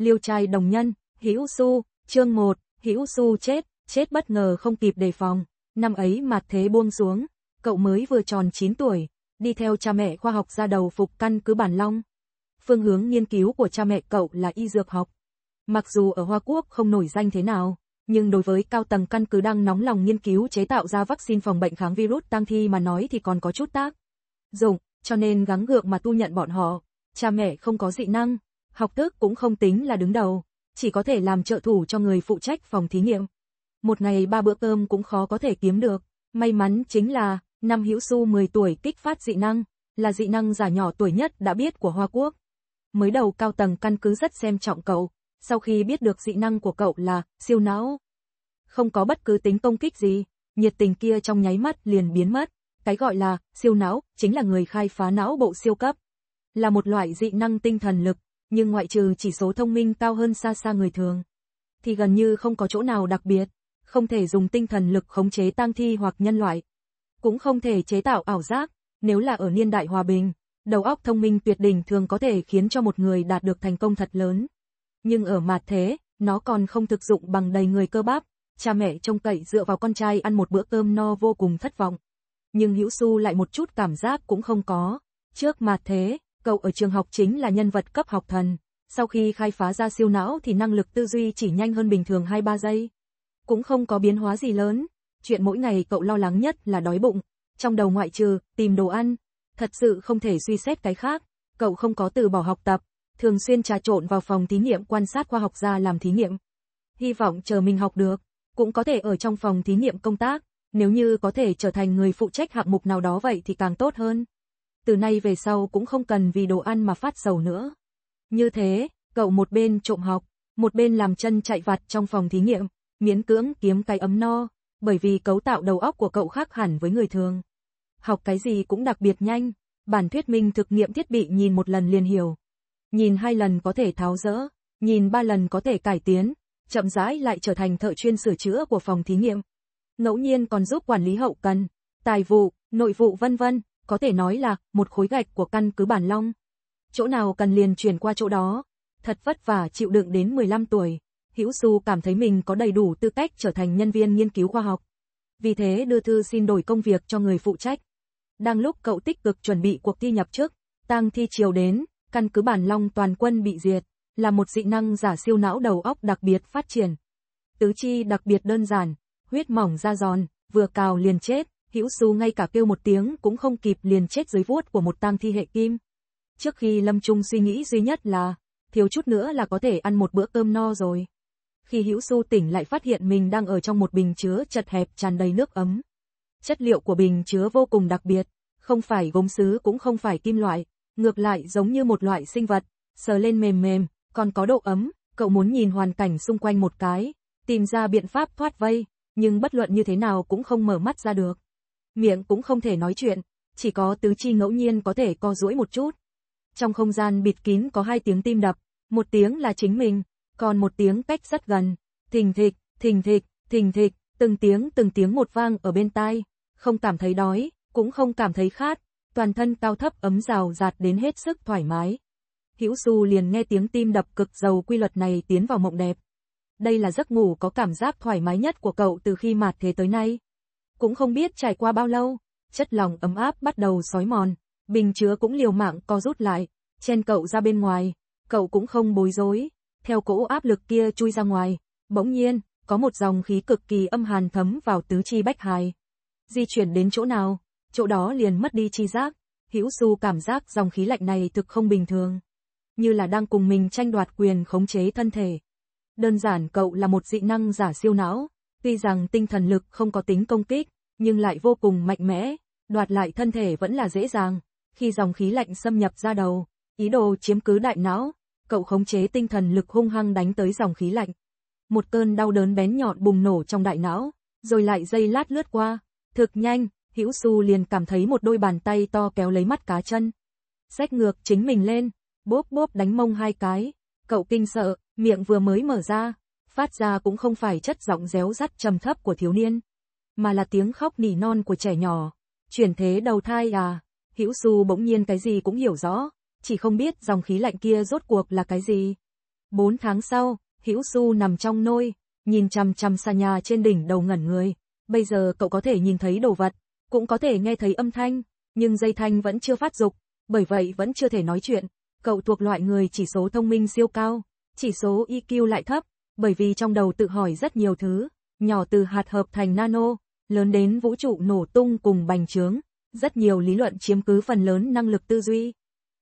liêu trai đồng nhân, hữu su, chương 1, hữu su chết, chết bất ngờ không kịp đề phòng, năm ấy mặt thế buông xuống, cậu mới vừa tròn 9 tuổi, đi theo cha mẹ khoa học ra đầu phục căn cứ bản long. Phương hướng nghiên cứu của cha mẹ cậu là y dược học. Mặc dù ở Hoa Quốc không nổi danh thế nào, nhưng đối với cao tầng căn cứ đang nóng lòng nghiên cứu chế tạo ra vaccine phòng bệnh kháng virus tăng thi mà nói thì còn có chút tác dụng, cho nên gắng gượng mà tu nhận bọn họ. Cha mẹ không có dị năng, học thức cũng không tính là đứng đầu, chỉ có thể làm trợ thủ cho người phụ trách phòng thí nghiệm. Một ngày ba bữa cơm cũng khó có thể kiếm được, may mắn chính là, năm hữu su 10 tuổi kích phát dị năng, là dị năng giả nhỏ tuổi nhất đã biết của Hoa Quốc. Mới đầu cao tầng căn cứ rất xem trọng cậu, sau khi biết được dị năng của cậu là siêu não. Không có bất cứ tính công kích gì, nhiệt tình kia trong nháy mắt liền biến mất. Cái gọi là siêu não chính là người khai phá não bộ siêu cấp, là một loại dị năng tinh thần lực, nhưng ngoại trừ chỉ số thông minh cao hơn xa xa người thường, thì gần như không có chỗ nào đặc biệt, không thể dùng tinh thần lực khống chế tang thi hoặc nhân loại, cũng không thể chế tạo ảo giác, nếu là ở niên đại hòa bình, đầu óc thông minh tuyệt đỉnh thường có thể khiến cho một người đạt được thành công thật lớn. Nhưng ở mặt thế, nó còn không thực dụng bằng đầy người cơ bắp, cha mẹ trông cậy dựa vào con trai ăn một bữa cơm no vô cùng thất vọng. Nhưng Hữu Su lại một chút cảm giác cũng không có. Trước mặt thế, cậu ở trường học chính là nhân vật cấp học thần. Sau khi khai phá ra siêu não thì năng lực tư duy chỉ nhanh hơn bình thường 2-3 giây. Cũng không có biến hóa gì lớn. Chuyện mỗi ngày cậu lo lắng nhất là đói bụng. Trong đầu ngoại trừ, tìm đồ ăn. Thật sự không thể suy xét cái khác. Cậu không có từ bỏ học tập. Thường xuyên trà trộn vào phòng thí nghiệm quan sát khoa học gia làm thí nghiệm. Hy vọng chờ mình học được. Cũng có thể ở trong phòng thí nghiệm công tác. Nếu như có thể trở thành người phụ trách hạng mục nào đó vậy thì càng tốt hơn từ nay về sau cũng không cần vì đồ ăn mà phát sầu nữa. Như thế, cậu một bên trộm học, một bên làm chân chạy vặt trong phòng thí nghiệm, miễn cưỡng kiếm cái ấm no, bởi vì cấu tạo đầu óc của cậu khác hẳn với người thường. Học cái gì cũng đặc biệt nhanh, bản thuyết minh thực nghiệm thiết bị nhìn một lần liền hiểu. Nhìn hai lần có thể tháo rỡ, nhìn ba lần có thể cải tiến, chậm rãi lại trở thành thợ chuyên sửa chữa của phòng thí nghiệm. Ngẫu nhiên còn giúp quản lý hậu cần, tài vụ, nội vụ vân vân có thể nói là một khối gạch của căn cứ Bản Long. Chỗ nào cần liền chuyển qua chỗ đó, thật vất vả chịu đựng đến 15 tuổi, Hữu Du cảm thấy mình có đầy đủ tư cách trở thành nhân viên nghiên cứu khoa học. Vì thế đưa thư xin đổi công việc cho người phụ trách. Đang lúc cậu tích cực chuẩn bị cuộc thi nhập trước tang thi chiều đến, căn cứ Bản Long toàn quân bị diệt, là một dị năng giả siêu não đầu óc đặc biệt phát triển. Tứ chi đặc biệt đơn giản, huyết mỏng da giòn, vừa cào liền chết, Hữu Su ngay cả kêu một tiếng cũng không kịp liền chết dưới vuốt của một tang thi hệ kim. Trước khi Lâm Trung suy nghĩ duy nhất là, thiếu chút nữa là có thể ăn một bữa cơm no rồi. Khi Hữu Su tỉnh lại phát hiện mình đang ở trong một bình chứa chật hẹp tràn đầy nước ấm. Chất liệu của bình chứa vô cùng đặc biệt, không phải gốm sứ cũng không phải kim loại, ngược lại giống như một loại sinh vật, sờ lên mềm mềm, còn có độ ấm, cậu muốn nhìn hoàn cảnh xung quanh một cái, tìm ra biện pháp thoát vây, nhưng bất luận như thế nào cũng không mở mắt ra được miệng cũng không thể nói chuyện, chỉ có tứ chi ngẫu nhiên có thể co duỗi một chút. Trong không gian bịt kín có hai tiếng tim đập, một tiếng là chính mình, còn một tiếng cách rất gần, thình thịch, thình thịch, thình thịch, từng tiếng từng tiếng một vang ở bên tai, không cảm thấy đói, cũng không cảm thấy khát, toàn thân cao thấp ấm rào rạt đến hết sức thoải mái. Hữu Du liền nghe tiếng tim đập cực giàu quy luật này tiến vào mộng đẹp. Đây là giấc ngủ có cảm giác thoải mái nhất của cậu từ khi mạt thế tới nay cũng không biết trải qua bao lâu, chất lòng ấm áp bắt đầu sói mòn, bình chứa cũng liều mạng co rút lại, chen cậu ra bên ngoài, cậu cũng không bối rối, theo cỗ áp lực kia chui ra ngoài, bỗng nhiên, có một dòng khí cực kỳ âm hàn thấm vào tứ chi bách hài. Di chuyển đến chỗ nào, chỗ đó liền mất đi chi giác, hữu du cảm giác dòng khí lạnh này thực không bình thường. Như là đang cùng mình tranh đoạt quyền khống chế thân thể. Đơn giản cậu là một dị năng giả siêu não, tuy rằng tinh thần lực không có tính công kích, nhưng lại vô cùng mạnh mẽ, đoạt lại thân thể vẫn là dễ dàng. Khi dòng khí lạnh xâm nhập ra đầu, ý đồ chiếm cứ đại não, cậu khống chế tinh thần lực hung hăng đánh tới dòng khí lạnh. Một cơn đau đớn bén nhọn bùng nổ trong đại não, rồi lại dây lát lướt qua, thực nhanh, Hữu xu liền cảm thấy một đôi bàn tay to kéo lấy mắt cá chân. Xách ngược chính mình lên, bốp bốp đánh mông hai cái, cậu kinh sợ, miệng vừa mới mở ra, phát ra cũng không phải chất giọng réo rắt trầm thấp của thiếu niên, mà là tiếng khóc nỉ non của trẻ nhỏ. Chuyển thế đầu thai à? Hữu Su bỗng nhiên cái gì cũng hiểu rõ, chỉ không biết dòng khí lạnh kia rốt cuộc là cái gì. Bốn tháng sau, Hữu Su nằm trong nôi, nhìn chằm chằm xa nhà trên đỉnh đầu ngẩn người. Bây giờ cậu có thể nhìn thấy đồ vật, cũng có thể nghe thấy âm thanh, nhưng dây thanh vẫn chưa phát dục, bởi vậy vẫn chưa thể nói chuyện. Cậu thuộc loại người chỉ số thông minh siêu cao, chỉ số IQ e lại thấp, bởi vì trong đầu tự hỏi rất nhiều thứ, nhỏ từ hạt hợp thành nano, lớn đến vũ trụ nổ tung cùng bành trướng, rất nhiều lý luận chiếm cứ phần lớn năng lực tư duy,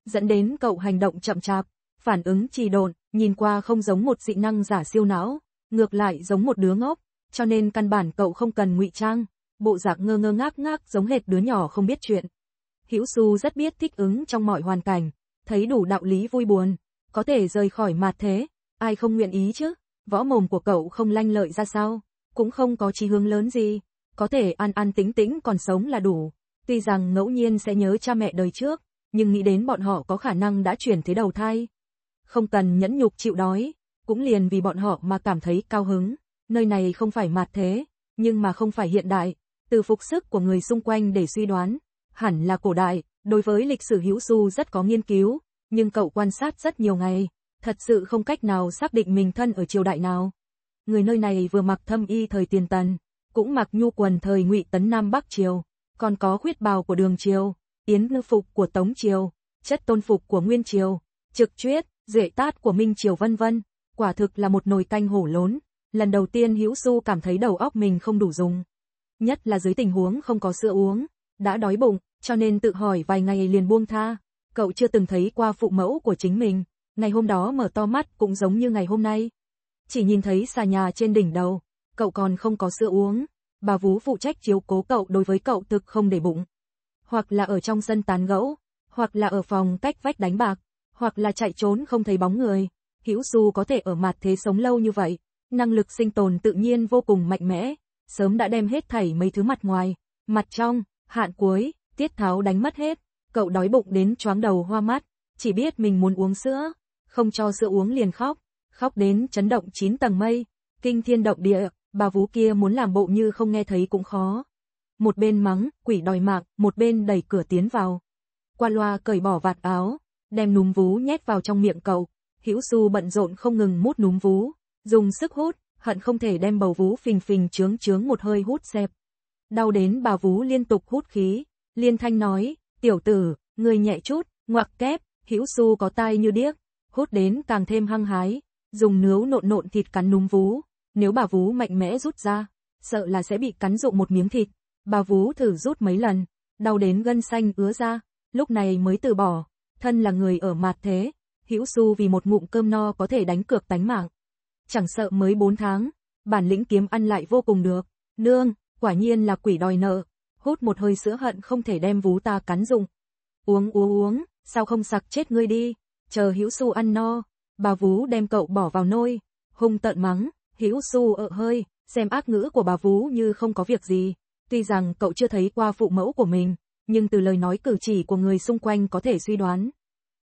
dẫn đến cậu hành động chậm chạp, phản ứng trì độn, nhìn qua không giống một dị năng giả siêu não, ngược lại giống một đứa ngốc, cho nên căn bản cậu không cần ngụy trang, bộ dạng ngơ ngơ ngác ngác giống hệt đứa nhỏ không biết chuyện. hiễu Su rất biết thích ứng trong mọi hoàn cảnh, thấy đủ đạo lý vui buồn, có thể rời khỏi mặt thế, ai không nguyện ý chứ, võ mồm của cậu không lanh lợi ra sao cũng không có chí hướng lớn gì, có thể ăn ăn tính tĩnh còn sống là đủ. Tuy rằng ngẫu nhiên sẽ nhớ cha mẹ đời trước, nhưng nghĩ đến bọn họ có khả năng đã chuyển thế đầu thai. Không cần nhẫn nhục chịu đói, cũng liền vì bọn họ mà cảm thấy cao hứng. Nơi này không phải mạt thế, nhưng mà không phải hiện đại, từ phục sức của người xung quanh để suy đoán, hẳn là cổ đại, đối với lịch sử hữu du rất có nghiên cứu, nhưng cậu quan sát rất nhiều ngày, thật sự không cách nào xác định mình thân ở triều đại nào người nơi này vừa mặc thâm y thời tiền tần, cũng mặc nhu quần thời ngụy tấn Nam Bắc Triều, còn có khuyết bào của đường Triều, yến ngư phục của Tống Triều, chất tôn phục của Nguyên Triều, trực truyết, rễ tát của Minh Triều vân vân, quả thực là một nồi canh hổ lốn. Lần đầu tiên Hữu Du cảm thấy đầu óc mình không đủ dùng. Nhất là dưới tình huống không có sữa uống, đã đói bụng, cho nên tự hỏi vài ngày liền buông tha. Cậu chưa từng thấy qua phụ mẫu của chính mình, ngày hôm đó mở to mắt cũng giống như ngày hôm nay chỉ nhìn thấy xà nhà trên đỉnh đầu, cậu còn không có sữa uống, bà vú phụ trách chiếu cố cậu đối với cậu thực không để bụng. Hoặc là ở trong sân tán gẫu, hoặc là ở phòng cách vách đánh bạc, hoặc là chạy trốn không thấy bóng người. Hữu Du có thể ở mặt thế sống lâu như vậy, năng lực sinh tồn tự nhiên vô cùng mạnh mẽ, sớm đã đem hết thảy mấy thứ mặt ngoài, mặt trong, hạn cuối, tiết tháo đánh mất hết, cậu đói bụng đến choáng đầu hoa mắt, chỉ biết mình muốn uống sữa, không cho sữa uống liền khóc, khóc đến chấn động chín tầng mây, kinh thiên động địa, bà vú kia muốn làm bộ như không nghe thấy cũng khó. Một bên mắng, quỷ đòi mạng, một bên đẩy cửa tiến vào. Qua loa cởi bỏ vạt áo, đem núm vú nhét vào trong miệng cậu. Hữu Du bận rộn không ngừng mút núm vú, dùng sức hút, hận không thể đem bầu vú phình phình trướng trướng một hơi hút xẹp. Đau đến bà vú liên tục hút khí, liên thanh nói, tiểu tử, người nhẹ chút, ngoặc kép, Hữu Du có tai như điếc, hút đến càng thêm hăng hái, dùng nướu nộn nộn thịt cắn núm vú, nếu bà vú mạnh mẽ rút ra, sợ là sẽ bị cắn dụng một miếng thịt. Bà vú thử rút mấy lần, đau đến gân xanh ứa ra, lúc này mới từ bỏ, thân là người ở mặt thế, hữu su vì một ngụm cơm no có thể đánh cược tánh mạng. Chẳng sợ mới 4 tháng, bản lĩnh kiếm ăn lại vô cùng được, nương, quả nhiên là quỷ đòi nợ, hút một hơi sữa hận không thể đem vú ta cắn dụng. Uống uống uống, sao không sặc chết ngươi đi, chờ hữu su ăn no, bà Vú đem cậu bỏ vào nôi, hung tận mắng, hữu su ợ hơi, xem ác ngữ của bà Vú như không có việc gì. Tuy rằng cậu chưa thấy qua phụ mẫu của mình, nhưng từ lời nói cử chỉ của người xung quanh có thể suy đoán.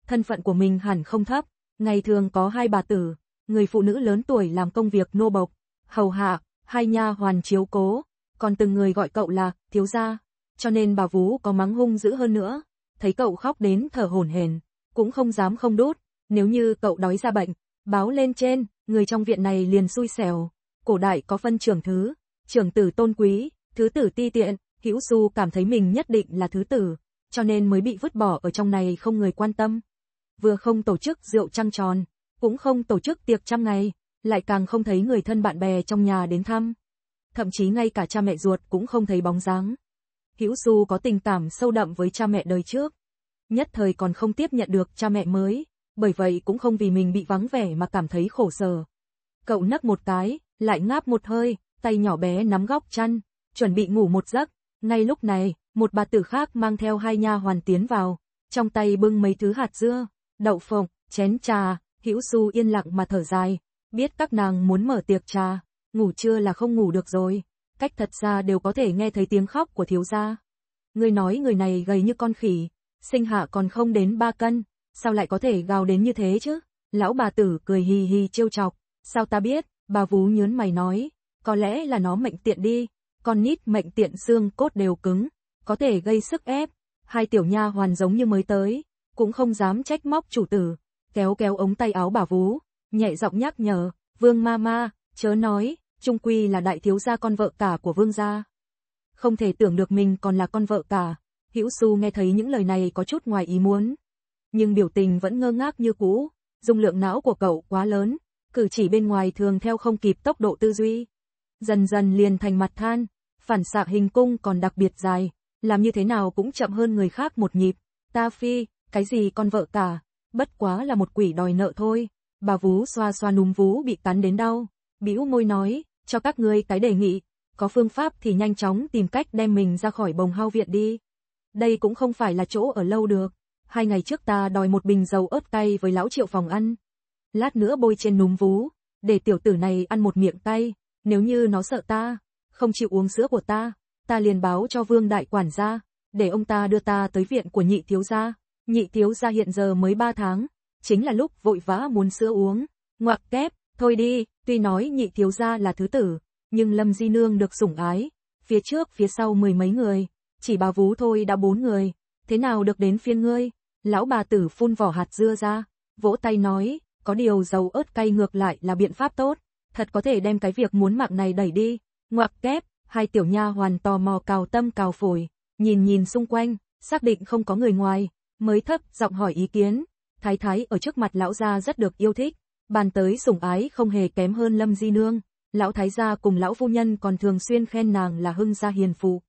Thân phận của mình hẳn không thấp, ngày thường có hai bà tử, người phụ nữ lớn tuổi làm công việc nô bộc, hầu hạ, hai nha hoàn chiếu cố, còn từng người gọi cậu là thiếu gia, cho nên bà Vú có mắng hung dữ hơn nữa. Thấy cậu khóc đến thở hổn hển, cũng không dám không đút, nếu như cậu đói ra bệnh, báo lên trên, người trong viện này liền xui xẻo. Cổ đại có phân trưởng thứ, trưởng tử tôn quý, thứ tử ti tiện, hữu du cảm thấy mình nhất định là thứ tử, cho nên mới bị vứt bỏ ở trong này không người quan tâm. Vừa không tổ chức rượu trăng tròn, cũng không tổ chức tiệc trăm ngày, lại càng không thấy người thân bạn bè trong nhà đến thăm. Thậm chí ngay cả cha mẹ ruột cũng không thấy bóng dáng. Hữu Du có tình cảm sâu đậm với cha mẹ đời trước. Nhất thời còn không tiếp nhận được cha mẹ mới, bởi vậy cũng không vì mình bị vắng vẻ mà cảm thấy khổ sở. Cậu nấc một cái, lại ngáp một hơi, tay nhỏ bé nắm góc chăn, chuẩn bị ngủ một giấc. Ngay lúc này, một bà tử khác mang theo hai nha hoàn tiến vào, trong tay bưng mấy thứ hạt dưa, đậu phộng, chén trà, hữu su yên lặng mà thở dài, biết các nàng muốn mở tiệc trà, ngủ trưa là không ngủ được rồi, cách thật ra đều có thể nghe thấy tiếng khóc của thiếu gia. Người nói người này gầy như con khỉ, sinh hạ còn không đến ba cân, sao lại có thể gào đến như thế chứ? Lão bà tử cười hì hì trêu chọc, sao ta biết, bà vú nhớn mày nói, có lẽ là nó mệnh tiện đi, con nít mệnh tiện xương cốt đều cứng, có thể gây sức ép, hai tiểu nha hoàn giống như mới tới, cũng không dám trách móc chủ tử, kéo kéo ống tay áo bà vú, nhẹ giọng nhắc nhở, vương ma ma, chớ nói, trung quy là đại thiếu gia con vợ cả của vương gia. Không thể tưởng được mình còn là con vợ cả, hữu su nghe thấy những lời này có chút ngoài ý muốn, nhưng biểu tình vẫn ngơ ngác như cũ, dung lượng não của cậu quá lớn, cử chỉ bên ngoài thường theo không kịp tốc độ tư duy. Dần dần liền thành mặt than, phản xạ hình cung còn đặc biệt dài, làm như thế nào cũng chậm hơn người khác một nhịp. Ta phi, cái gì con vợ cả, bất quá là một quỷ đòi nợ thôi. Bà vú xoa xoa núm vú bị cắn đến đau, bĩu môi nói, cho các ngươi cái đề nghị, có phương pháp thì nhanh chóng tìm cách đem mình ra khỏi bồng hao viện đi. Đây cũng không phải là chỗ ở lâu được hai ngày trước ta đòi một bình dầu ớt cay với lão triệu phòng ăn. Lát nữa bôi trên núm vú, để tiểu tử này ăn một miệng cay, nếu như nó sợ ta, không chịu uống sữa của ta, ta liền báo cho vương đại quản gia, để ông ta đưa ta tới viện của nhị thiếu gia. Nhị thiếu gia hiện giờ mới 3 tháng, chính là lúc vội vã muốn sữa uống. Ngoặc kép, thôi đi, tuy nói nhị thiếu gia là thứ tử, nhưng Lâm Di Nương được sủng ái, phía trước phía sau mười mấy người, chỉ bà vú thôi đã bốn người, thế nào được đến phiên ngươi? Lão bà tử phun vỏ hạt dưa ra, vỗ tay nói, có điều dầu ớt cay ngược lại là biện pháp tốt, thật có thể đem cái việc muốn mặc này đẩy đi. Ngoặc kép, hai tiểu nha hoàn tò mò cào tâm cào phổi, nhìn nhìn xung quanh, xác định không có người ngoài, mới thấp giọng hỏi ý kiến. Thái thái ở trước mặt lão gia rất được yêu thích, bàn tới sủng ái không hề kém hơn Lâm Di Nương. Lão thái gia cùng lão phu nhân còn thường xuyên khen nàng là hưng gia hiền phụ.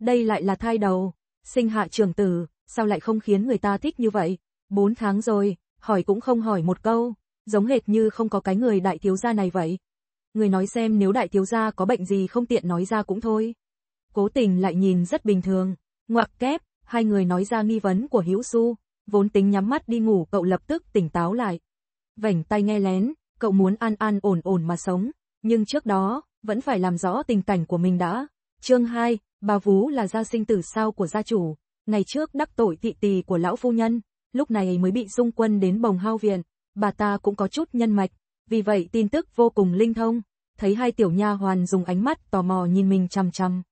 Đây lại là thai đầu, sinh hạ trưởng tử, sao lại không khiến người ta thích như vậy? Bốn tháng rồi, hỏi cũng không hỏi một câu, giống hệt như không có cái người đại thiếu gia này vậy. Người nói xem nếu đại thiếu gia có bệnh gì không tiện nói ra cũng thôi. Cố tình lại nhìn rất bình thường, ngoặc kép, hai người nói ra nghi vấn của Hữu Su, vốn tính nhắm mắt đi ngủ cậu lập tức tỉnh táo lại. Vảnh tay nghe lén, cậu muốn an an ổn ổn mà sống, nhưng trước đó, vẫn phải làm rõ tình cảnh của mình đã. Chương 2, bà Vú là gia sinh tử sao của gia chủ, Ngày trước đắc tội thị tỳ của lão phu nhân, lúc này mới bị dung quân đến bồng hao viện, bà ta cũng có chút nhân mạch, vì vậy tin tức vô cùng linh thông, thấy hai tiểu nha hoàn dùng ánh mắt tò mò nhìn mình chằm chằm.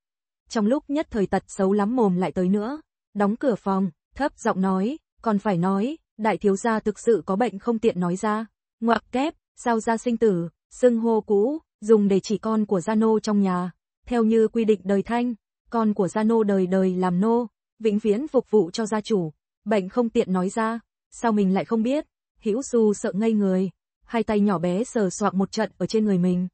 Trong lúc nhất thời tật xấu lắm mồm lại tới nữa, đóng cửa phòng, thấp giọng nói, còn phải nói, đại thiếu gia thực sự có bệnh không tiện nói ra, ngoặc kép, sao ra sinh tử, xưng hô cũ, dùng để chỉ con của gia nô trong nhà, theo như quy định đời thanh, con của gia nô đời đời làm nô, vĩnh viễn phục vụ cho gia chủ, bệnh không tiện nói ra, sao mình lại không biết, Hữu Du sợ ngây người, hai tay nhỏ bé sờ soạng một trận ở trên người mình.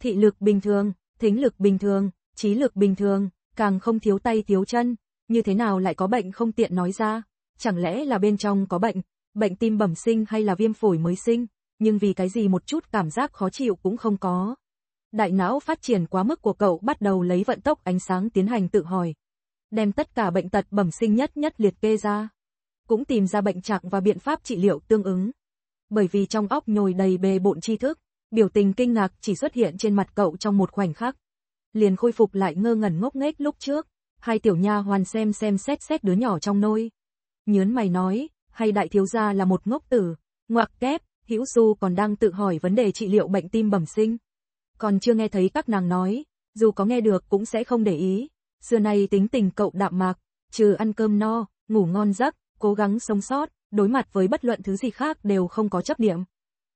Thị lực bình thường, thính lực bình thường, trí lực bình thường, càng không thiếu tay thiếu chân, như thế nào lại có bệnh không tiện nói ra, chẳng lẽ là bên trong có bệnh, bệnh tim bẩm sinh hay là viêm phổi mới sinh, nhưng vì cái gì một chút cảm giác khó chịu cũng không có. Đại não phát triển quá mức của cậu bắt đầu lấy vận tốc ánh sáng tiến hành tự hỏi, đem tất cả bệnh tật bẩm sinh nhất nhất liệt kê ra. Cũng tìm ra bệnh trạng và biện pháp trị liệu tương ứng. Bởi vì trong óc nhồi đầy bề bộn tri thức, biểu tình kinh ngạc chỉ xuất hiện trên mặt cậu trong một khoảnh khắc. Liền khôi phục lại ngơ ngẩn ngốc nghếch lúc trước, hai tiểu nha hoàn xem xem xét xét đứa nhỏ trong nôi. Nhớn mày nói, hay đại thiếu gia là một ngốc tử, ngoặc kép, hữu du còn đang tự hỏi vấn đề trị liệu bệnh tim bẩm sinh. Còn chưa nghe thấy các nàng nói, dù có nghe được cũng sẽ không để ý xưa nay tính tình cậu đạm mạc, trừ ăn cơm no, ngủ ngon giấc, cố gắng sống sót, đối mặt với bất luận thứ gì khác đều không có chấp điểm.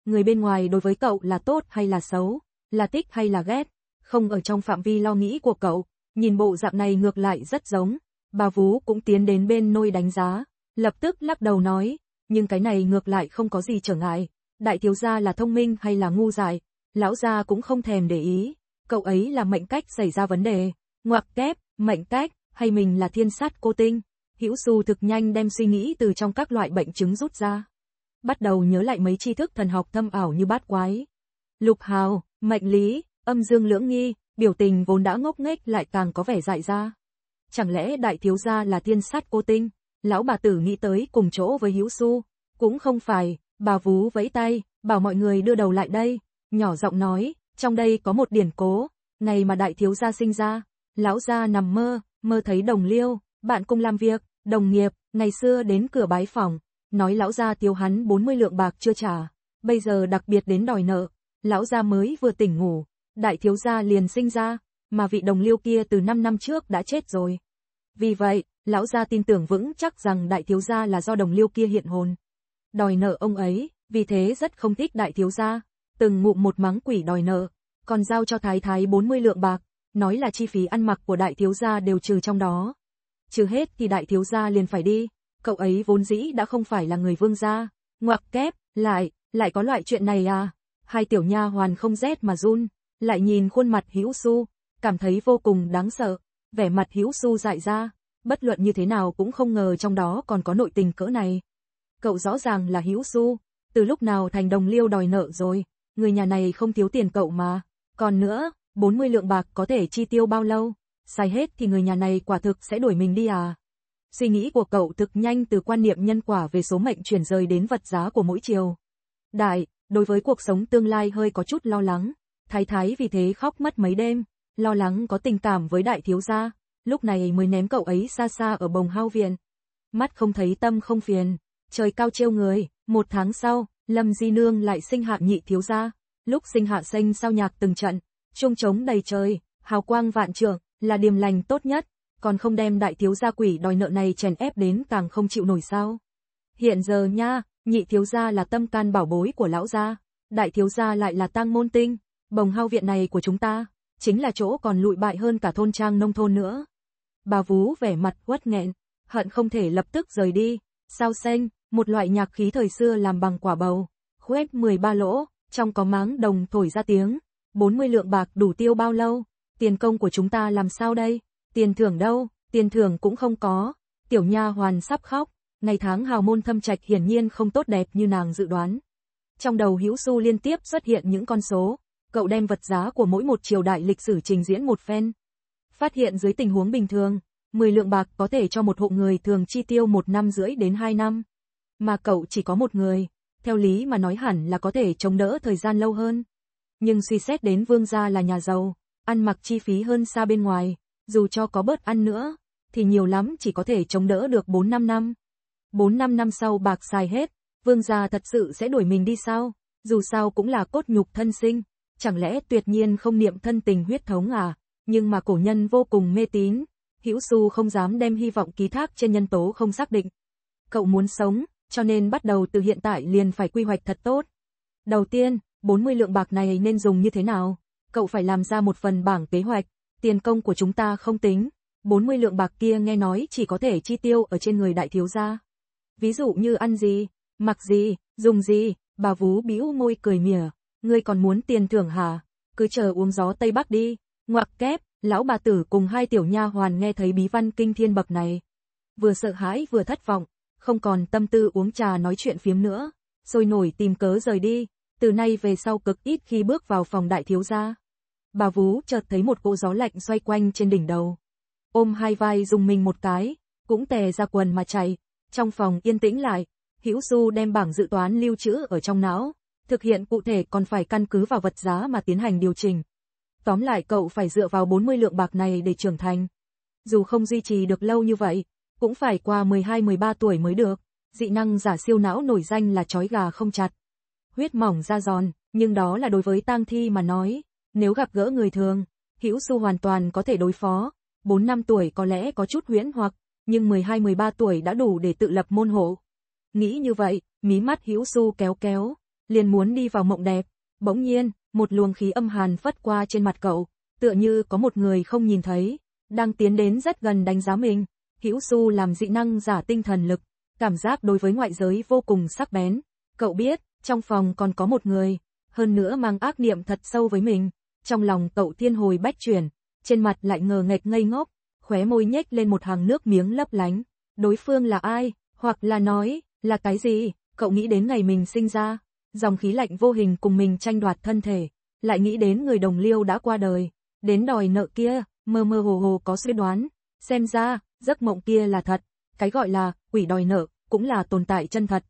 Người bên ngoài đối với cậu là tốt hay là xấu, là thích hay là ghét, không ở trong phạm vi lo nghĩ của cậu, nhìn bộ dạng này ngược lại rất giống. Bà Vú cũng tiến đến bên nôi đánh giá, lập tức lắc đầu nói, nhưng cái này ngược lại không có gì trở ngại, đại thiếu gia là thông minh hay là ngu dại, lão gia cũng không thèm để ý, cậu ấy là mệnh cách xảy ra vấn đề, ngoặc kép, mệnh cách hay mình là thiên sát cô tinh. Hữu Du thực nhanh đem suy nghĩ từ trong các loại bệnh chứng rút ra. Bắt đầu nhớ lại mấy tri thức thần học thâm ảo như bát quái. Lục hào, mệnh lý, âm dương lưỡng nghi, biểu tình vốn đã ngốc nghếch lại càng có vẻ dại ra. Chẳng lẽ đại thiếu gia là thiên sát cô tinh? Lão bà tử nghĩ tới cùng chỗ với Hữu Du, cũng không phải, bà vú vẫy tay, bảo mọi người đưa đầu lại đây, nhỏ giọng nói, trong đây có một điển cố, ngày mà đại thiếu gia sinh ra, lão gia nằm mơ, mơ thấy đồng liêu, bạn cùng làm việc, đồng nghiệp, ngày xưa đến cửa bái phòng, nói lão gia tiêu hắn 40 lượng bạc chưa trả, bây giờ đặc biệt đến đòi nợ, lão gia mới vừa tỉnh ngủ, đại thiếu gia liền sinh ra, mà vị đồng liêu kia từ 5 năm trước đã chết rồi. Vì vậy, lão gia tin tưởng vững chắc rằng đại thiếu gia là do đồng liêu kia hiện hồn. Đòi nợ ông ấy, vì thế rất không thích đại thiếu gia, từng ngụm một mắng quỷ đòi nợ, còn giao cho thái thái 40 lượng bạc, nói là chi phí ăn mặc của đại thiếu gia đều trừ trong đó. Trừ hết thì đại thiếu gia liền phải đi, cậu ấy vốn dĩ đã không phải là người vương gia, ngoặc kép, lại, lại có loại chuyện này à. Hai tiểu nha hoàn không rét mà run, lại nhìn khuôn mặt hữu su, cảm thấy vô cùng đáng sợ, vẻ mặt hữu su dại ra, bất luận như thế nào cũng không ngờ trong đó còn có nội tình cỡ này. Cậu rõ ràng là hữu su, từ lúc nào thành đồng liêu đòi nợ rồi, người nhà này không thiếu tiền cậu mà. Còn nữa, 40 lượng bạc có thể chi tiêu bao lâu, xài hết thì người nhà này quả thực sẽ đuổi mình đi à. Suy nghĩ của cậu thực nhanh từ quan niệm nhân quả về số mệnh chuyển rời đến vật giá của mỗi chiều. Đại, đối với cuộc sống tương lai hơi có chút lo lắng, thái thái vì thế khóc mất mấy đêm, lo lắng có tình cảm với đại thiếu gia, lúc này mới ném cậu ấy xa xa ở bồng hao viện. Mắt không thấy tâm không phiền, trời cao trêu người, một tháng sau, Lâm Di Nương lại sinh hạ nhị thiếu gia, lúc sinh hạ sinh sau nhạc từng trận, trung trống đầy trời, hào quang vạn trượng, là điềm lành tốt nhất, còn không đem đại thiếu gia quỷ đòi nợ này chèn ép đến càng không chịu nổi sao. Hiện giờ nha, nhị thiếu gia là tâm can bảo bối của lão gia, đại thiếu gia lại là tăng môn tinh, bồng hao viện này của chúng ta, chính là chỗ còn lụi bại hơn cả thôn trang nông thôn nữa. Bà Vú vẻ mặt uất nghẹn, hận không thể lập tức rời đi, sao xanh, một loại nhạc khí thời xưa làm bằng quả bầu, khuếch 13 lỗ, trong có máng đồng thổi ra tiếng, 40 lượng bạc đủ tiêu bao lâu? Tiền công của chúng ta làm sao đây? Tiền thưởng đâu? Tiền thưởng cũng không có. Tiểu nha hoàn sắp khóc. Ngày tháng hào môn thâm trạch hiển nhiên không tốt đẹp như nàng dự đoán. Trong đầu hữu su liên tiếp xuất hiện những con số. Cậu đem vật giá của mỗi một triều đại lịch sử trình diễn một phen. Phát hiện dưới tình huống bình thường, 10 lượng bạc có thể cho một hộ người thường chi tiêu một năm rưỡi đến 2 năm. Mà cậu chỉ có một người, theo lý mà nói hẳn là có thể chống đỡ thời gian lâu hơn. Nhưng suy xét đến vương gia là nhà giàu, ăn mặc chi phí hơn xa bên ngoài, dù cho có bớt ăn nữa, thì nhiều lắm chỉ có thể chống đỡ được 4-5 năm. 4-5 năm sau bạc xài hết, vương gia thật sự sẽ đuổi mình đi sao? Dù sao cũng là cốt nhục thân sinh, chẳng lẽ tuyệt nhiên không niệm thân tình huyết thống à? Nhưng mà cổ nhân vô cùng mê tín, hữu su không dám đem hy vọng ký thác trên nhân tố không xác định. Cậu muốn sống, cho nên bắt đầu từ hiện tại liền phải quy hoạch thật tốt. Đầu tiên, 40 lượng bạc này nên dùng như thế nào? Cậu phải làm ra một phần bảng kế hoạch, tiền công của chúng ta không tính. 40 lượng bạc kia nghe nói chỉ có thể chi tiêu ở trên người đại thiếu gia. Ví dụ như ăn gì, mặc gì, dùng gì, bà vú bíu môi cười mỉa. Ngươi còn muốn tiền thưởng hả? Cứ chờ uống gió Tây Bắc đi. Ngoặc kép, lão bà tử cùng hai tiểu nha hoàn nghe thấy bí văn kinh thiên bậc này. Vừa sợ hãi vừa thất vọng, không còn tâm tư uống trà nói chuyện phiếm nữa. Rồi nổi tìm cớ rời đi từ nay về sau cực ít khi bước vào phòng đại thiếu gia. Bà Vú chợt thấy một cỗ gió lạnh xoay quanh trên đỉnh đầu. Ôm hai vai dùng mình một cái, cũng tè ra quần mà chạy. Trong phòng yên tĩnh lại, Hữu Du đem bảng dự toán lưu trữ ở trong não, thực hiện cụ thể còn phải căn cứ vào vật giá mà tiến hành điều chỉnh. Tóm lại cậu phải dựa vào 40 lượng bạc này để trưởng thành. Dù không duy trì được lâu như vậy, cũng phải qua 12-13 tuổi mới được. Dị năng giả siêu não nổi danh là chói gà không chặt huyết mỏng da giòn, nhưng đó là đối với tang thi mà nói, nếu gặp gỡ người thường, Hữu Su hoàn toàn có thể đối phó, 4 năm tuổi có lẽ có chút huyễn hoặc, nhưng 12-13 tuổi đã đủ để tự lập môn hộ. Nghĩ như vậy, mí mắt Hữu Su kéo kéo, liền muốn đi vào mộng đẹp, bỗng nhiên, một luồng khí âm hàn phất qua trên mặt cậu, tựa như có một người không nhìn thấy, đang tiến đến rất gần đánh giá mình. Hữu Su làm dị năng giả tinh thần lực, cảm giác đối với ngoại giới vô cùng sắc bén. Cậu biết, trong phòng còn có một người, hơn nữa mang ác niệm thật sâu với mình, trong lòng cậu thiên hồi bách chuyển, trên mặt lại ngờ nghệch ngây ngốc, khóe môi nhếch lên một hàng nước miếng lấp lánh, đối phương là ai, hoặc là nói, là cái gì, cậu nghĩ đến ngày mình sinh ra, dòng khí lạnh vô hình cùng mình tranh đoạt thân thể, lại nghĩ đến người đồng liêu đã qua đời, đến đòi nợ kia, mơ mơ hồ hồ có suy đoán, xem ra, giấc mộng kia là thật, cái gọi là, quỷ đòi nợ, cũng là tồn tại chân thật,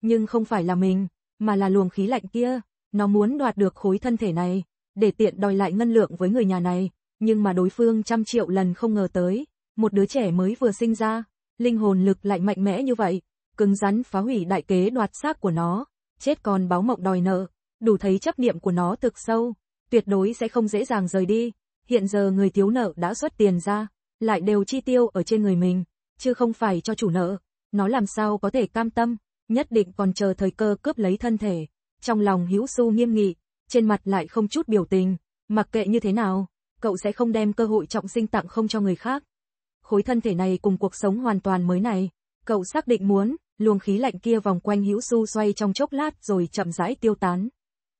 nhưng không phải là mình mà là luồng khí lạnh kia, nó muốn đoạt được khối thân thể này, để tiện đòi lại ngân lượng với người nhà này, nhưng mà đối phương trăm triệu lần không ngờ tới, một đứa trẻ mới vừa sinh ra, linh hồn lực lại mạnh mẽ như vậy, cứng rắn phá hủy đại kế đoạt xác của nó, chết còn báo mộng đòi nợ, đủ thấy chấp niệm của nó thực sâu, tuyệt đối sẽ không dễ dàng rời đi, hiện giờ người thiếu nợ đã xuất tiền ra, lại đều chi tiêu ở trên người mình, chứ không phải cho chủ nợ, nó làm sao có thể cam tâm nhất định còn chờ thời cơ cướp lấy thân thể. Trong lòng Hữu Su nghiêm nghị, trên mặt lại không chút biểu tình, mặc kệ như thế nào, cậu sẽ không đem cơ hội trọng sinh tặng không cho người khác. Khối thân thể này cùng cuộc sống hoàn toàn mới này, cậu xác định muốn, luồng khí lạnh kia vòng quanh Hữu Su xoay trong chốc lát rồi chậm rãi tiêu tán.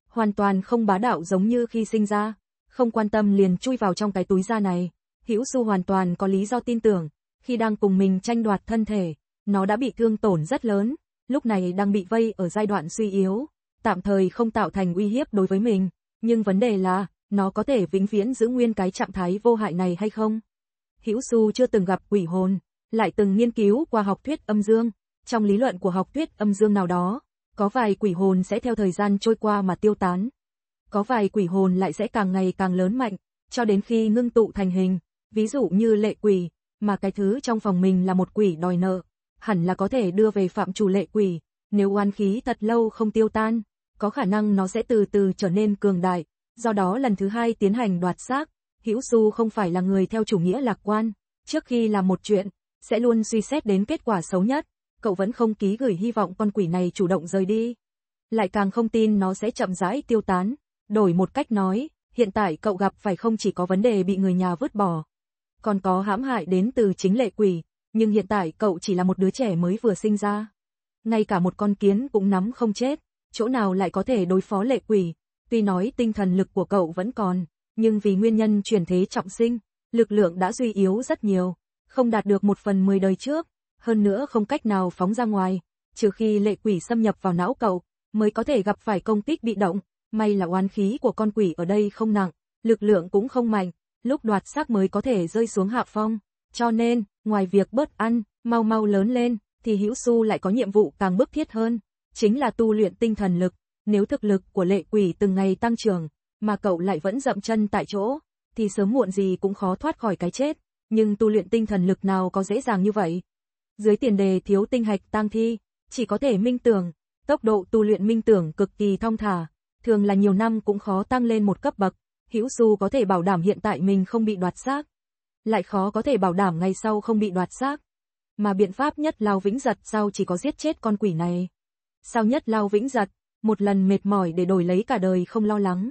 Hoàn toàn không bá đạo giống như khi sinh ra, không quan tâm liền chui vào trong cái túi da này. Hữu Su hoàn toàn có lý do tin tưởng, khi đang cùng mình tranh đoạt thân thể, nó đã bị thương tổn rất lớn, lúc này đang bị vây ở giai đoạn suy yếu, tạm thời không tạo thành uy hiếp đối với mình, nhưng vấn đề là, nó có thể vĩnh viễn giữ nguyên cái trạng thái vô hại này hay không? Hữu Su chưa từng gặp quỷ hồn, lại từng nghiên cứu qua học thuyết âm dương, trong lý luận của học thuyết âm dương nào đó, có vài quỷ hồn sẽ theo thời gian trôi qua mà tiêu tán. Có vài quỷ hồn lại sẽ càng ngày càng lớn mạnh, cho đến khi ngưng tụ thành hình, ví dụ như lệ quỷ, mà cái thứ trong phòng mình là một quỷ đòi nợ hẳn là có thể đưa về phạm chủ lệ quỷ, nếu oan khí thật lâu không tiêu tan, có khả năng nó sẽ từ từ trở nên cường đại, do đó lần thứ hai tiến hành đoạt xác, Hữu Du không phải là người theo chủ nghĩa lạc quan, trước khi làm một chuyện, sẽ luôn suy xét đến kết quả xấu nhất, cậu vẫn không ký gửi hy vọng con quỷ này chủ động rời đi. Lại càng không tin nó sẽ chậm rãi tiêu tán, đổi một cách nói, hiện tại cậu gặp phải không chỉ có vấn đề bị người nhà vứt bỏ, còn có hãm hại đến từ chính lệ quỷ, nhưng hiện tại cậu chỉ là một đứa trẻ mới vừa sinh ra. Ngay cả một con kiến cũng nắm không chết, chỗ nào lại có thể đối phó lệ quỷ. Tuy nói tinh thần lực của cậu vẫn còn, nhưng vì nguyên nhân chuyển thế trọng sinh, lực lượng đã suy yếu rất nhiều, không đạt được một phần mười đời trước, hơn nữa không cách nào phóng ra ngoài, trừ khi lệ quỷ xâm nhập vào não cậu, mới có thể gặp phải công tích bị động, may là oán khí của con quỷ ở đây không nặng, lực lượng cũng không mạnh, lúc đoạt xác mới có thể rơi xuống hạ phong. Cho nên, ngoài việc bớt ăn, mau mau lớn lên, thì Hữu Xu lại có nhiệm vụ càng bức thiết hơn, chính là tu luyện tinh thần lực. Nếu thực lực của lệ quỷ từng ngày tăng trưởng, mà cậu lại vẫn dậm chân tại chỗ, thì sớm muộn gì cũng khó thoát khỏi cái chết. Nhưng tu luyện tinh thần lực nào có dễ dàng như vậy? Dưới tiền đề thiếu tinh hạch tăng thi, chỉ có thể minh tưởng, tốc độ tu luyện minh tưởng cực kỳ thong thả, thường là nhiều năm cũng khó tăng lên một cấp bậc. Hữu Du có thể bảo đảm hiện tại mình không bị đoạt xác, lại khó có thể bảo đảm ngày sau không bị đoạt xác. Mà biện pháp nhất Lao Vĩnh Giật sao chỉ có giết chết con quỷ này. Sao nhất Lao Vĩnh Giật, một lần mệt mỏi để đổi lấy cả đời không lo lắng.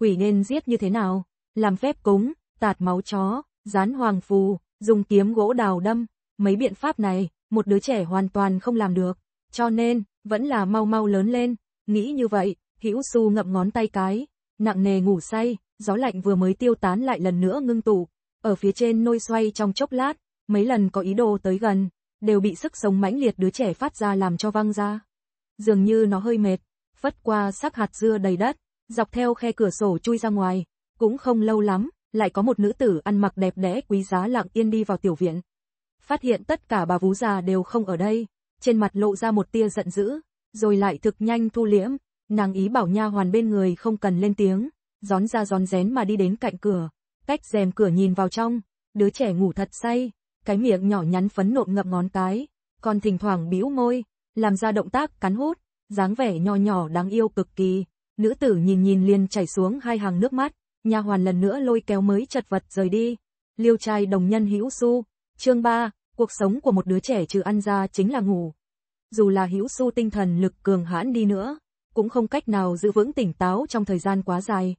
Quỷ nên giết như thế nào? Làm phép cúng, tạt máu chó, dán hoàng phù, dùng kiếm gỗ đào đâm. Mấy biện pháp này, một đứa trẻ hoàn toàn không làm được. Cho nên, vẫn là mau mau lớn lên. Nghĩ như vậy, hữu su ngậm ngón tay cái. Nặng nề ngủ say, gió lạnh vừa mới tiêu tán lại lần nữa ngưng tụ, ở phía trên nôi xoay trong chốc lát, mấy lần có ý đồ tới gần, đều bị sức sống mãnh liệt đứa trẻ phát ra làm cho văng ra. Dường như nó hơi mệt, phất qua sắc hạt dưa đầy đất, dọc theo khe cửa sổ chui ra ngoài, cũng không lâu lắm, lại có một nữ tử ăn mặc đẹp đẽ quý giá lặng yên đi vào tiểu viện. Phát hiện tất cả bà vú già đều không ở đây, trên mặt lộ ra một tia giận dữ, rồi lại thực nhanh thu liễm, nàng ý bảo nha hoàn bên người không cần lên tiếng, gión ra gión rén mà đi đến cạnh cửa, cách rèm cửa nhìn vào trong, đứa trẻ ngủ thật say, cái miệng nhỏ nhắn phấn nộn ngậm ngón cái, còn thỉnh thoảng bĩu môi, làm ra động tác cắn hút, dáng vẻ nho nhỏ đáng yêu cực kỳ. Nữ tử nhìn nhìn liền chảy xuống hai hàng nước mắt, nhà hoàn lần nữa lôi kéo mới chật vật rời đi. Liêu trai đồng nhân hữu su, chương 3, cuộc sống của một đứa trẻ trừ ăn ra chính là ngủ. Dù là hữu su tinh thần lực cường hãn đi nữa, cũng không cách nào giữ vững tỉnh táo trong thời gian quá dài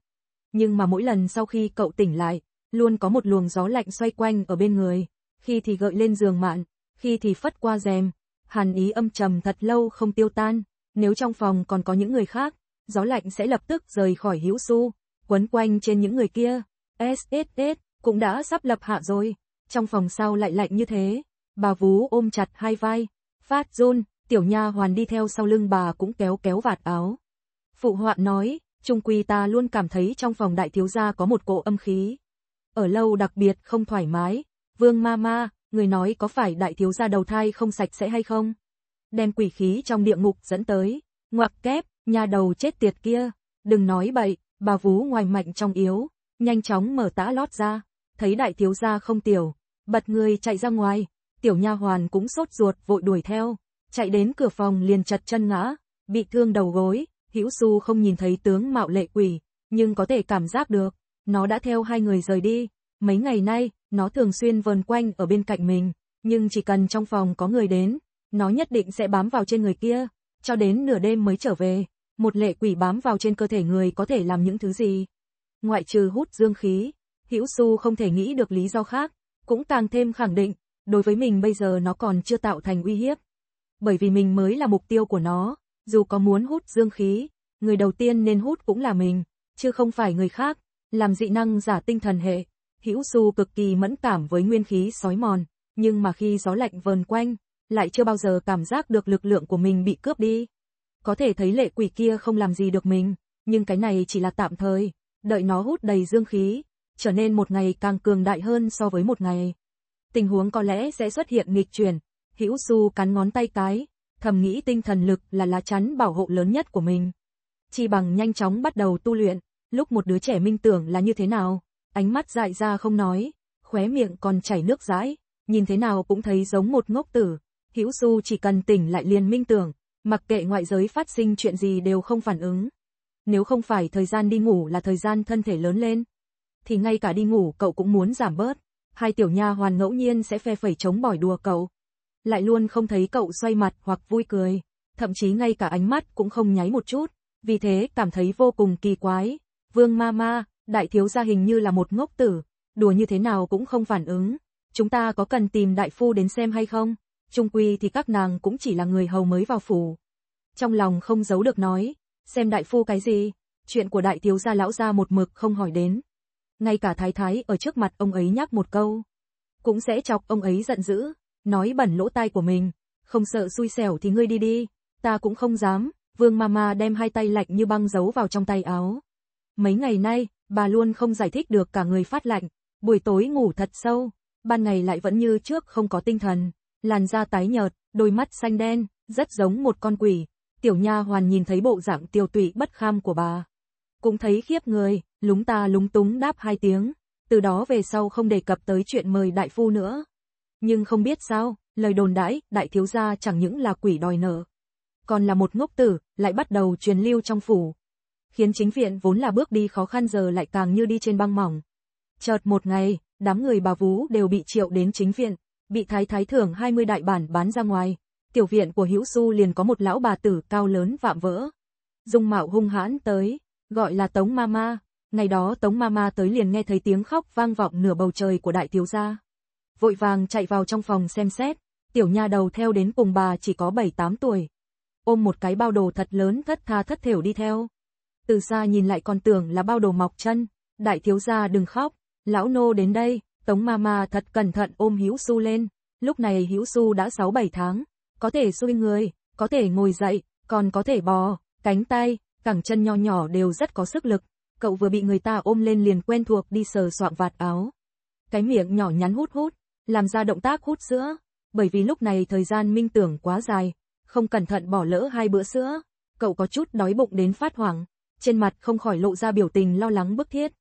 nhưng mà mỗi lần sau khi cậu tỉnh lại, luôn có một luồng gió lạnh xoay quanh ở bên người, khi thì gợi lên giường mạn, khi thì phất qua rèm, hàn ý âm trầm thật lâu không tiêu tan, nếu trong phòng còn có những người khác, gió lạnh sẽ lập tức rời khỏi hữu su, quấn quanh trên những người kia, SSS, cũng đã sắp lập hạ rồi, trong phòng sau lại lạnh như thế, bà vú ôm chặt hai vai, phát run, tiểu nha hoàn đi theo sau lưng bà cũng kéo kéo vạt áo. Phụ họa nói, chung quy ta luôn cảm thấy trong phòng đại thiếu gia có một cỗ âm khí. Ở lâu đặc biệt không thoải mái, vương ma ma, người nói có phải đại thiếu gia đầu thai không sạch sẽ hay không? Đem quỷ khí trong địa ngục dẫn tới, ngoặc kép, nhà đầu chết tiệt kia, đừng nói bậy, bà vú ngoài mạnh trong yếu, nhanh chóng mở tã lót ra, thấy đại thiếu gia không tiểu, bật người chạy ra ngoài, tiểu nha hoàn cũng sốt ruột vội đuổi theo, chạy đến cửa phòng liền chật chân ngã, bị thương đầu gối, Hữu Du không nhìn thấy tướng mạo lệ quỷ, nhưng có thể cảm giác được, nó đã theo hai người rời đi. Mấy ngày nay, nó thường xuyên vờn quanh ở bên cạnh mình, nhưng chỉ cần trong phòng có người đến, nó nhất định sẽ bám vào trên người kia, cho đến nửa đêm mới trở về. Một lệ quỷ bám vào trên cơ thể người có thể làm những thứ gì? Ngoại trừ hút dương khí, Hữu Du không thể nghĩ được lý do khác, cũng càng thêm khẳng định, đối với mình bây giờ nó còn chưa tạo thành uy hiếp. Bởi vì mình mới là mục tiêu của nó, dù có muốn hút dương khí, người đầu tiên nên hút cũng là mình, chứ không phải người khác, làm dị năng giả tinh thần hệ. Hữu Du cực kỳ mẫn cảm với nguyên khí sói mòn, nhưng mà khi gió lạnh vờn quanh, lại chưa bao giờ cảm giác được lực lượng của mình bị cướp đi. Có thể thấy lệ quỷ kia không làm gì được mình, nhưng cái này chỉ là tạm thời, đợi nó hút đầy dương khí, trở nên một ngày càng cường đại hơn so với một ngày. Tình huống có lẽ sẽ xuất hiện nghịch chuyển, Hữu Du cắn ngón tay cái, thầm nghĩ tinh thần lực là lá chắn bảo hộ lớn nhất của mình. Chi bằng nhanh chóng bắt đầu tu luyện, lúc một đứa trẻ minh tưởng là như thế nào, ánh mắt dại ra không nói, khóe miệng còn chảy nước rãi, nhìn thế nào cũng thấy giống một ngốc tử. hiểu su chỉ cần tỉnh lại liền minh tưởng, mặc kệ ngoại giới phát sinh chuyện gì đều không phản ứng. Nếu không phải thời gian đi ngủ là thời gian thân thể lớn lên, thì ngay cả đi ngủ cậu cũng muốn giảm bớt. Hai tiểu nha hoàn ngẫu nhiên sẽ phe phẩy chống bỏi đùa cậu, lại luôn không thấy cậu xoay mặt hoặc vui cười, thậm chí ngay cả ánh mắt cũng không nháy một chút, vì thế cảm thấy vô cùng kỳ quái. Vương ma ma, đại thiếu gia hình như là một ngốc tử, đùa như thế nào cũng không phản ứng, chúng ta có cần tìm đại phu đến xem hay không? Trung quy thì các nàng cũng chỉ là người hầu mới vào phủ. Trong lòng không giấu được nói, xem đại phu cái gì, chuyện của đại thiếu gia lão gia một mực không hỏi đến. Ngay cả thái thái ở trước mặt ông ấy nhắc một câu, cũng sẽ chọc ông ấy giận dữ, nói bẩn lỗ tai của mình, không sợ xui xẻo thì ngươi đi đi, ta cũng không dám, vương mama đem hai tay lạnh như băng giấu vào trong tay áo. Mấy ngày nay, bà luôn không giải thích được cả người phát lạnh, buổi tối ngủ thật sâu, ban ngày lại vẫn như trước không có tinh thần, làn da tái nhợt, đôi mắt xanh đen, rất giống một con quỷ. Tiểu nha hoàn nhìn thấy bộ dạng tiêu tụy bất kham của bà, cũng thấy khiếp người, lúng ta lúng túng đáp hai tiếng, từ đó về sau không đề cập tới chuyện mời đại phu nữa. Nhưng không biết sao, lời đồn đãi, đại thiếu gia chẳng những là quỷ đòi nợ, còn là một ngốc tử, lại bắt đầu truyền lưu trong phủ. Khiến chính viện vốn là bước đi khó khăn giờ lại càng như đi trên băng mỏng. Chợt một ngày, đám người bà Vú đều bị triệu đến chính viện, bị thái thái thưởng 20 đại bản bán ra ngoài. Tiểu viện của Hữu Du liền có một lão bà tử cao lớn vạm vỡ. Dung mạo hung hãn tới, gọi là Tống Mama. Ngày đó Tống Mama tới liền nghe thấy tiếng khóc vang vọng nửa bầu trời của đại thiếu gia vội vàng chạy vào trong phòng xem xét, tiểu nha đầu theo đến cùng bà chỉ có 7-8 tuổi. Ôm một cái bao đồ thật lớn thất tha thất thểu đi theo. Từ xa nhìn lại còn tưởng là bao đồ mọc chân, đại thiếu gia đừng khóc, lão nô đến đây, tống mama thật cẩn thận ôm hữu Su lên, lúc này hữu Su đã 6-7 tháng, có thể xuôi người, có thể ngồi dậy, còn có thể bò, cánh tay, cẳng chân nho nhỏ đều rất có sức lực, cậu vừa bị người ta ôm lên liền quen thuộc đi sờ soạng vạt áo. Cái miệng nhỏ nhắn hút hút, làm ra động tác hút sữa, bởi vì lúc này thời gian minh tưởng quá dài, không cẩn thận bỏ lỡ hai bữa sữa, cậu có chút đói bụng đến phát hoảng, trên mặt không khỏi lộ ra biểu tình lo lắng bức thiết.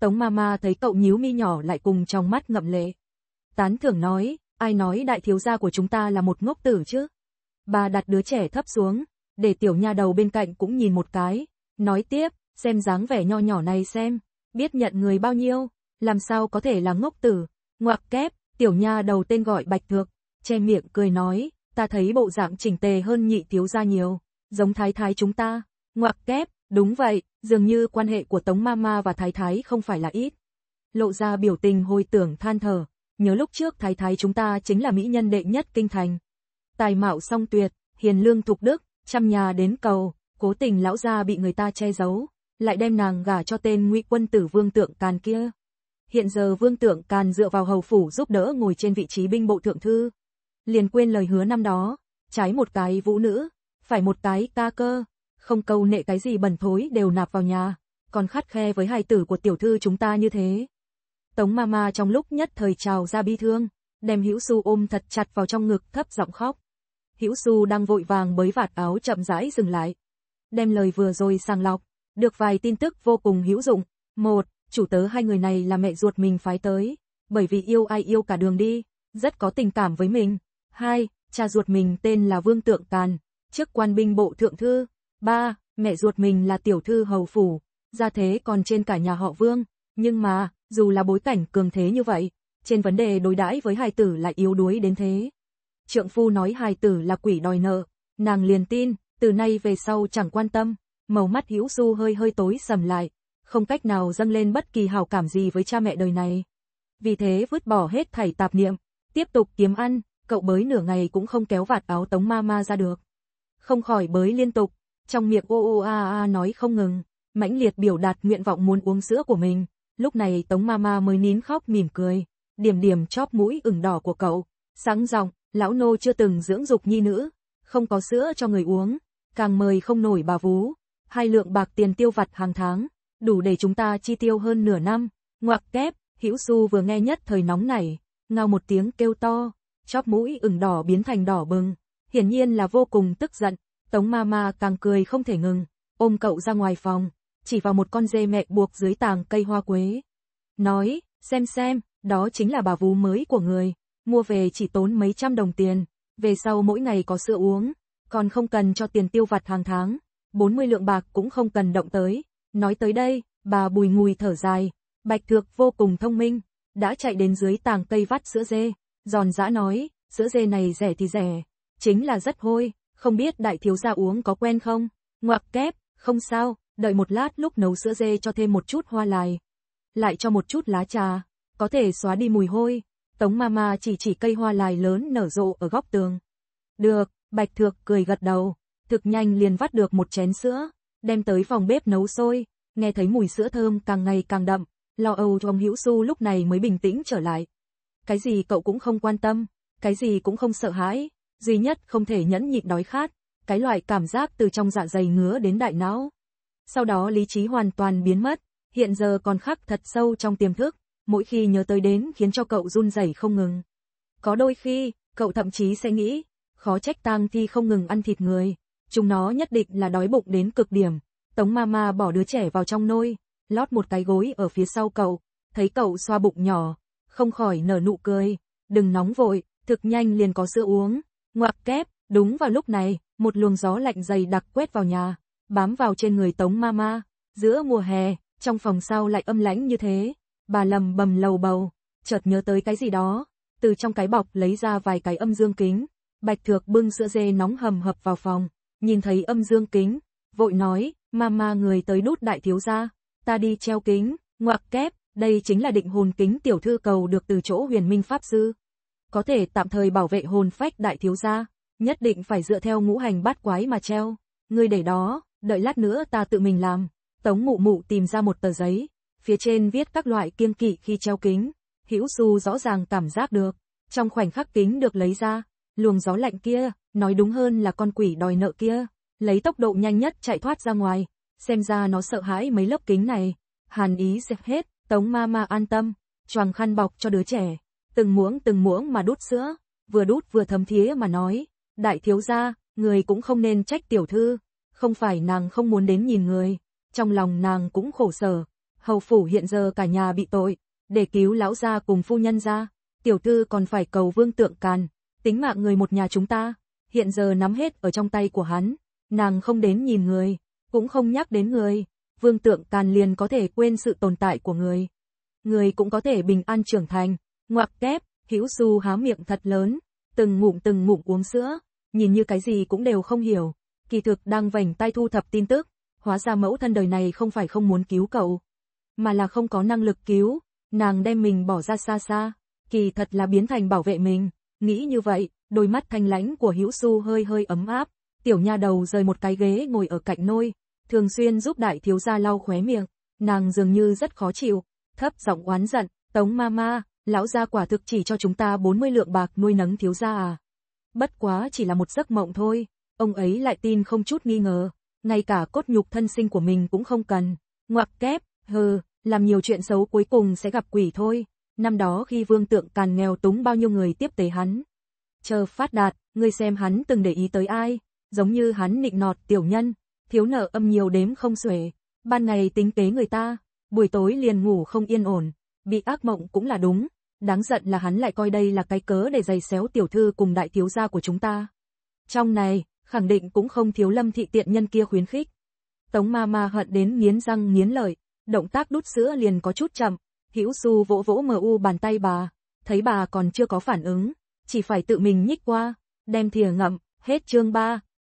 Tống Mama thấy cậu nhíu mi nhỏ lại cùng trong mắt ngậm lệ. Tán thưởng nói, ai nói đại thiếu gia của chúng ta là một ngốc tử chứ? Bà đặt đứa trẻ thấp xuống, để tiểu nha đầu bên cạnh cũng nhìn một cái, nói tiếp, xem dáng vẻ nho nhỏ này xem, biết nhận người bao nhiêu, làm sao có thể là ngốc tử, ngoặc kép, tiểu nha đầu tên gọi Bạch Thược, che miệng cười nói, ta thấy bộ dạng chỉnh tề hơn nhị thiếu gia nhiều, giống thái thái chúng ta, ngoặc kép, đúng vậy, dường như quan hệ của Tống Mama và thái thái không phải là ít. Lộ ra biểu tình hồi tưởng than thở, nhớ lúc trước thái thái chúng ta chính là mỹ nhân đệ nhất kinh thành. Tài mạo song tuyệt, hiền lương thục đức, chăm nhà đến cầu, cố tình lão gia bị người ta che giấu, lại đem nàng gả cho tên ngụy quân tử vương tượng càn kia hiện giờ Vương Tượng Càn dựa vào hầu phủ giúp đỡ ngồi trên vị trí binh bộ thượng thư. Liền quên lời hứa năm đó, trái một cái vũ nữ, phải một cái ca cơ, không câu nệ cái gì bẩn thối đều nạp vào nhà, còn khát khe với hai tử của tiểu thư chúng ta như thế. Tống Mama trong lúc nhất thời trào ra bi thương, đem Hữu Su ôm thật chặt vào trong ngực thấp giọng khóc. Hữu Su đang vội vàng bới vạt áo chậm rãi dừng lại. Đem lời vừa rồi sàng lọc, được vài tin tức vô cùng hữu dụng. Một, chủ tớ hai người này là mẹ ruột mình phái tới, bởi vì yêu ai yêu cả đường đi, rất có tình cảm với mình. Hai, Cha ruột mình tên là Vương Tượng Càn, chức quan binh bộ thượng thư. Ba, Mẹ ruột mình là tiểu thư hầu phủ, gia thế còn trên cả nhà họ Vương, nhưng mà, dù là bối cảnh cường thế như vậy, trên vấn đề đối đãi với hài tử lại yếu đuối đến thế. Trượng phu nói hài tử là quỷ đòi nợ, nàng liền tin, từ nay về sau chẳng quan tâm, màu mắt hữu du hơi hơi tối sầm lại, không cách nào dâng lên bất kỳ hào cảm gì với cha mẹ đời này. Vì thế vứt bỏ hết thảy tạp niệm, tiếp tục kiếm ăn, cậu bới nửa ngày cũng không kéo vạt áo tống mama ra được. Không khỏi bới liên tục, trong miệng ô ô a a nói không ngừng, mãnh liệt biểu đạt nguyện vọng muốn uống sữa của mình. Lúc này tống mama mới nín khóc mỉm cười, điểm điểm chóp mũi ửng đỏ của cậu, sáng giọng lão nô chưa từng dưỡng dục nhi nữ, không có sữa cho người uống, càng mời không nổi bà vú, hai lượng bạc tiền tiêu vặt hàng tháng, đủ để chúng ta chi tiêu hơn nửa năm. Ngoặc kép, Hữu Du vừa nghe nhất thời nóng nảy, ngao một tiếng kêu to, chóp mũi ửng đỏ biến thành đỏ bừng, hiển nhiên là vô cùng tức giận, Tống ma ma càng cười không thể ngừng, ôm cậu ra ngoài phòng, chỉ vào một con dê mẹ buộc dưới tàng cây hoa quế. Nói, xem xem, đó chính là bà vú mới của người, mua về chỉ tốn mấy trăm đồng tiền, về sau mỗi ngày có sữa uống, còn không cần cho tiền tiêu vặt hàng tháng, 40 lượng bạc cũng không cần động tới. Nói tới đây, bà bùi ngùi thở dài, bạch thược vô cùng thông minh, đã chạy đến dưới tàng cây vắt sữa dê, giòn giã nói, sữa dê này rẻ thì rẻ, chính là rất hôi, không biết đại thiếu gia uống có quen không, ngoạc kép, không sao, đợi một lát lúc nấu sữa dê cho thêm một chút hoa lài, lại cho một chút lá trà, có thể xóa đi mùi hôi, tống mama chỉ chỉ cây hoa lài lớn nở rộ ở góc tường. Được, bạch thược cười gật đầu, thực nhanh liền vắt được một chén sữa, đem tới phòng bếp nấu sôi, nghe thấy mùi sữa thơm càng ngày càng đậm, lo âu trong hữu su lúc này mới bình tĩnh trở lại. Cái gì cậu cũng không quan tâm, cái gì cũng không sợ hãi, duy nhất không thể nhẫn nhịn đói khát, cái loại cảm giác từ trong dạ dày ngứa đến đại não. Sau đó lý trí hoàn toàn biến mất, hiện giờ còn khắc thật sâu trong tiềm thức, mỗi khi nhớ tới đến khiến cho cậu run rẩy không ngừng. Có đôi khi, cậu thậm chí sẽ nghĩ, khó trách tang thi không ngừng ăn thịt người, Chúng nó nhất định là đói bụng đến cực điểm. Tống Mama bỏ đứa trẻ vào trong nôi, lót một cái gối ở phía sau cậu, thấy cậu xoa bụng nhỏ, không khỏi nở nụ cười. Đừng nóng vội, thực nhanh liền có sữa uống. ngoạc kép, đúng vào lúc này, một luồng gió lạnh dày đặc quét vào nhà, bám vào trên người Tống Mama. Giữa mùa hè, trong phòng sau lại âm lãnh như thế. Bà lầm bầm lầu bầu, chợt nhớ tới cái gì đó, từ trong cái bọc lấy ra vài cái âm dương kính. Bạch Thược bưng sữa dê nóng hầm hập vào phòng, nhìn thấy âm dương kính, vội nói, mama người tới đút đại thiếu gia, ta đi treo kính, ngoặc kép, đây chính là định hồn kính tiểu thư cầu được từ chỗ huyền minh pháp sư. Có thể tạm thời bảo vệ hồn phách đại thiếu gia, nhất định phải dựa theo ngũ hành bát quái mà treo, người để đó, đợi lát nữa ta tự mình làm. Tống mụ mụ tìm ra một tờ giấy, phía trên viết các loại kiêng kỵ khi treo kính, hữu su rõ ràng cảm giác được, trong khoảnh khắc kính được lấy ra, luồng gió lạnh kia, Nói đúng hơn là con quỷ đòi nợ kia, lấy tốc độ nhanh nhất chạy thoát ra ngoài, xem ra nó sợ hãi mấy lớp kính này. Hàn ý dẹp hết, tống ma ma an tâm, choàng khăn bọc cho đứa trẻ, từng muỗng từng muỗng mà đút sữa, vừa đút vừa thấm thía mà nói, đại thiếu gia, người cũng không nên trách tiểu thư, không phải nàng không muốn đến nhìn người, trong lòng nàng cũng khổ sở, hầu phủ hiện giờ cả nhà bị tội, để cứu lão gia cùng phu nhân ra, tiểu thư còn phải cầu vương tượng càn, tính mạng người một nhà chúng ta, hiện giờ nắm hết ở trong tay của hắn, nàng không đến nhìn người, cũng không nhắc đến người, vương tượng càn liền có thể quên sự tồn tại của người. Người cũng có thể bình an trưởng thành, ngoặc kép, hữu su há miệng thật lớn, từng ngụm từng ngụm uống sữa, nhìn như cái gì cũng đều không hiểu, kỳ thực đang vảnh tay thu thập tin tức, hóa ra mẫu thân đời này không phải không muốn cứu cậu, mà là không có năng lực cứu, nàng đem mình bỏ ra xa xa, kỳ thật là biến thành bảo vệ mình. Nghĩ như vậy, đôi mắt thanh lãnh của Hữu Su hơi hơi ấm áp, tiểu nha đầu rời một cái ghế ngồi ở cạnh nôi, thường xuyên giúp đại thiếu gia lau khóe miệng, nàng dường như rất khó chịu, thấp giọng oán giận, "Tống mama, lão gia quả thực chỉ cho chúng ta 40 lượng bạc nuôi nấng thiếu gia à? Bất quá chỉ là một giấc mộng thôi." Ông ấy lại tin không chút nghi ngờ, ngay cả cốt nhục thân sinh của mình cũng không cần. Ngoặc kép, hừ, làm nhiều chuyện xấu cuối cùng sẽ gặp quỷ thôi. Năm đó khi vương tượng càn nghèo túng bao nhiêu người tiếp tế hắn. Chờ phát đạt, ngươi xem hắn từng để ý tới ai, giống như hắn nịnh nọt tiểu nhân, thiếu nợ âm nhiều đếm không xuể, ban ngày tính kế người ta, buổi tối liền ngủ không yên ổn, bị ác mộng cũng là đúng, đáng giận là hắn lại coi đây là cái cớ để giày xéo tiểu thư cùng đại thiếu gia của chúng ta. Trong này, khẳng định cũng không thiếu lâm thị tiện nhân kia khuyến khích. Tống ma ma hận đến nghiến răng nghiến lợi, động tác đút sữa liền có chút chậm, Hữu Su vỗ vỗ MU bàn tay bà, thấy bà còn chưa có phản ứng, chỉ phải tự mình nhích qua, đem thìa ngậm, hết chương 3.